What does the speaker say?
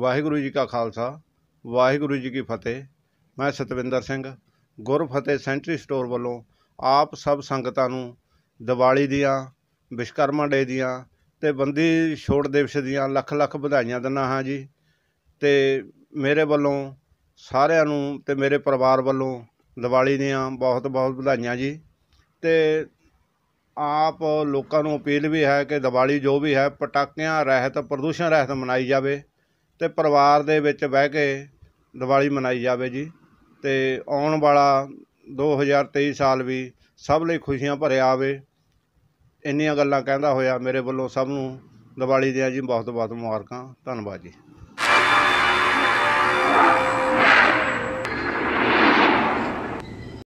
ਵਾਹਿਗੁਰੂ ਜੀ ਕਾ ਖਾਲਸਾ ਵਾਹਿਗੁਰੂ ਜੀ ਕੀ ਫਤਿਹ ਮੈਂ ਸਤਵਿੰਦਰ ਸਿੰਘ ਗੁਰਫਤਿਹ ਸੈਂਟਰੀ ਸਟੋਰ ਵੱਲੋਂ ਆਪ ਸਭ ਸੰਗਤਾਂ ਨੂੰ ਦੀਵਾਲੀ ਦੀਆਂ ਵਿਸ਼ਕਰਮਾ ਡੇ ਦੀਆਂ ਤੇ ਬੰਦੀ ਛੋੜ ਦਿਵਸ ਦੀਆਂ ਲੱਖ ਲੱਖ ਵਧਾਈਆਂ ਦਿੰਨਾ ਹਾਂ ਜੀ ਤੇ ਮੇਰੇ ਵੱਲੋਂ ਸਾਰਿਆਂ ਨੂੰ ਤੇ ਮੇਰੇ ਪਰਿਵਾਰ ਵੱਲੋਂ ਦੀਵਾਲੀ ਦੀਆਂ ਬਹੁਤ ਬਹੁਤ ਵਧਾਈਆਂ ਜੀ ਤੇ ਆਪ ਲੋਕਾਂ ਨੂੰ ਅਪੀਲ ਵੀ ਹੈ ਕਿ ਦੀਵਾਲੀ ਜੋ ਵੀ ਹੈ ਪਟਾਕਿਆਂ ਰਹਿਤ ਪ੍ਰਦੂਸ਼ਣ ਰਹਿਤ ਮਨਾਈ ਜਾਵੇ ਤੇ ਪਰਿਵਾਰ ਦੇ ਵਿੱਚ ਬਹਿ ਕੇ ਦੀਵਾਲੀ ਮਨਾਈ ਜਾਵੇ ਜੀ ਤੇ ਆਉਣ ਵਾਲਾ 2023 ਸਾਲ ਵੀ ਸਭ ਲਈ ਖੁਸ਼ੀਆਂ ਭਰਿਆ ਆਵੇ ਇੰਨੀਆਂ ਗੱਲਾਂ ਕਹਿੰਦਾ ਹੋਇਆ ਮੇਰੇ ਵੱਲੋਂ ਸਭ ਨੂੰ ਦੀਵਾਲੀ ਦੀਆਂ ਜੀ ਬਹੁਤ ਬਹੁਤ ਮੁਬਾਰਕਾਂ ਧੰਨਵਾਦ ਜੀ